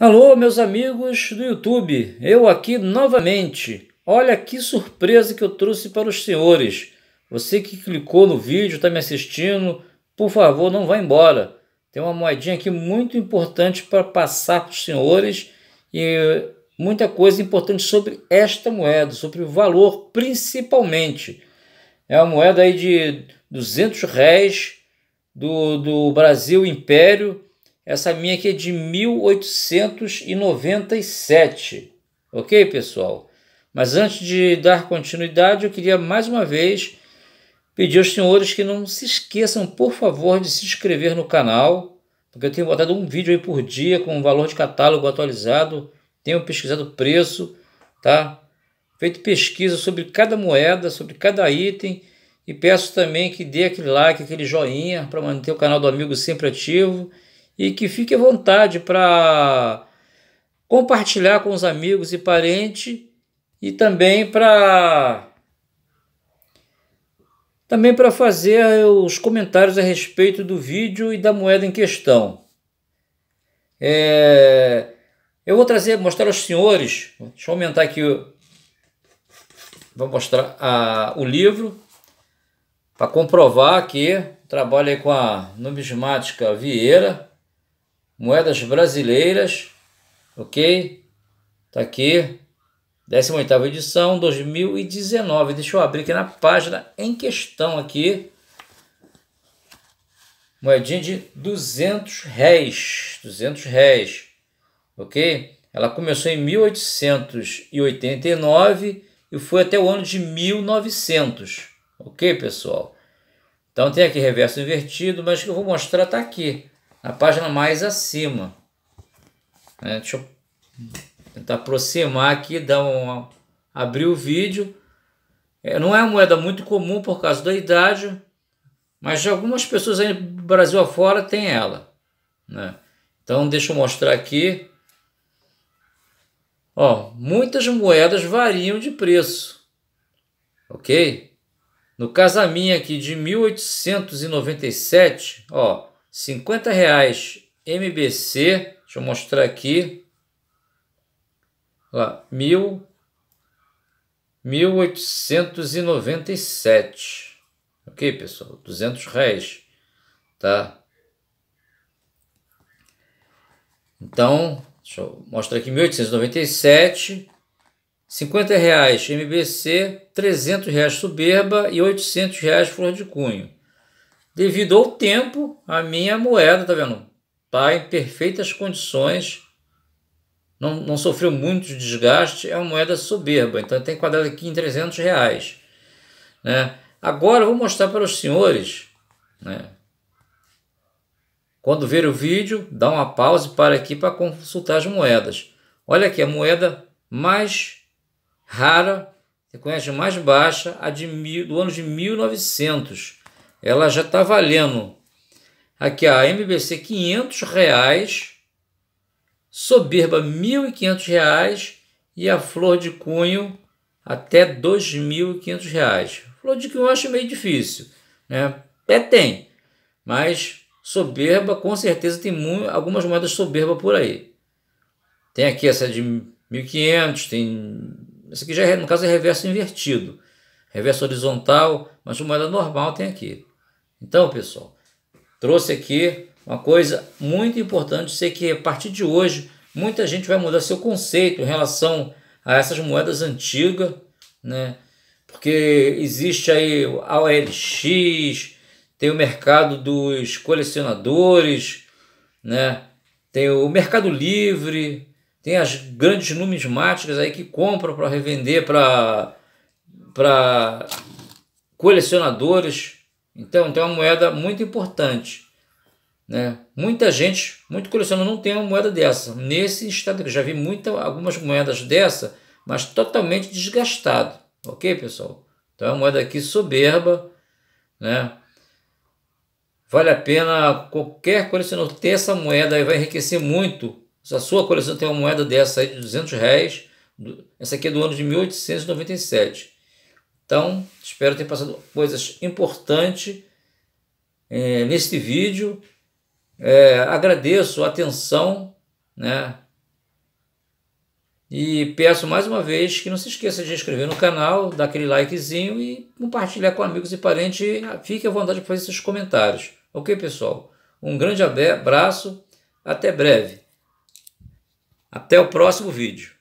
Alô, meus amigos do YouTube, eu aqui novamente. Olha que surpresa que eu trouxe para os senhores. Você que clicou no vídeo, está me assistindo, por favor, não vá embora. Tem uma moedinha aqui muito importante para passar para os senhores e muita coisa importante sobre esta moeda, sobre o valor principalmente. É uma moeda aí de 200 réis do, do Brasil Império essa minha aqui é de 1897, ok, pessoal? Mas antes de dar continuidade, eu queria mais uma vez pedir aos senhores que não se esqueçam, por favor, de se inscrever no canal, porque eu tenho botado um vídeo aí por dia com o valor de catálogo atualizado, tenho pesquisado o preço, tá? Feito pesquisa sobre cada moeda, sobre cada item, e peço também que dê aquele like, aquele joinha para manter o canal do amigo sempre ativo e que fique à vontade para compartilhar com os amigos e parentes e também para também para fazer os comentários a respeito do vídeo e da moeda em questão. É, eu vou trazer, mostrar aos senhores, deixa eu aumentar aqui, vou mostrar a, o livro para comprovar que trabalha com a numismática Vieira moedas brasileiras, ok? Tá aqui, 18ª edição, 2019. Deixa eu abrir aqui na página em questão aqui. Moedinha de 200 réis, 200 réis, ok? Ela começou em 1889 e foi até o ano de 1900, ok, pessoal? Então tem aqui reverso invertido, mas que eu vou mostrar tá aqui na página mais acima. Né? Deixa eu tentar aproximar aqui, dar um, abrir o vídeo. É, não é uma moeda muito comum por causa da idade, mas algumas pessoas aí no Brasil afora tem ela. Né? Então deixa eu mostrar aqui. Ó, muitas moedas variam de preço, ok? No caso a minha aqui de 1897, ó, 50 reais MBC, deixa eu mostrar aqui, lá, mil, 1897, ok pessoal, 200 reais, tá? Então, deixa eu mostrar aqui, 1897, 50 reais MBC, 300 reais Soberba e 800 reais Flor de Cunho. Devido ao tempo, a minha moeda, tá vendo? Tá em perfeitas condições, não, não sofreu muito desgaste, é uma moeda soberba. Então tem quadrado aqui em 300 reais. Né? Agora eu vou mostrar para os senhores, né? Quando ver o vídeo, dá uma pausa para aqui para consultar as moedas. Olha aqui, a moeda mais rara, você conhece mais baixa, a de mil, do ano de 1900 ela já está valendo aqui a MBC 500 reais, Soberba 1.500 reais e a Flor de Cunho até 2.500 reais. Flor de Cunho eu acho meio difícil, né? é tem, mas Soberba com certeza tem muito, algumas moedas Soberba por aí. Tem aqui essa de 1.500, tem... Essa aqui já é, no caso é reverso invertido. Reverso horizontal, mas moeda normal tem aqui. Então, pessoal, trouxe aqui uma coisa muito importante, sei que a partir de hoje muita gente vai mudar seu conceito em relação a essas moedas antigas, né? Porque existe aí a OLX, tem o mercado dos colecionadores, né? Tem o Mercado Livre, tem as grandes numismáticas aí que compram para revender para para colecionadores então, tem uma moeda muito importante. Né? Muita gente, muito colecionador não tem uma moeda dessa. Nesse estado, eu já vi muita, algumas moedas dessa, mas totalmente desgastado. Ok, pessoal? Então é uma moeda aqui soberba. Né? Vale a pena qualquer colecionador ter essa moeda e vai enriquecer muito. Se a sua coleção tem uma moeda dessa aí de 200 reais, essa aqui é do ano de 1897. Então, espero ter passado coisas importantes é, neste vídeo. É, agradeço a atenção, né? E peço mais uma vez que não se esqueça de se inscrever no canal, dar aquele likezinho e compartilhar com amigos e parentes. Fique à vontade para fazer seus comentários. Ok, pessoal? Um grande abraço, até breve. Até o próximo vídeo.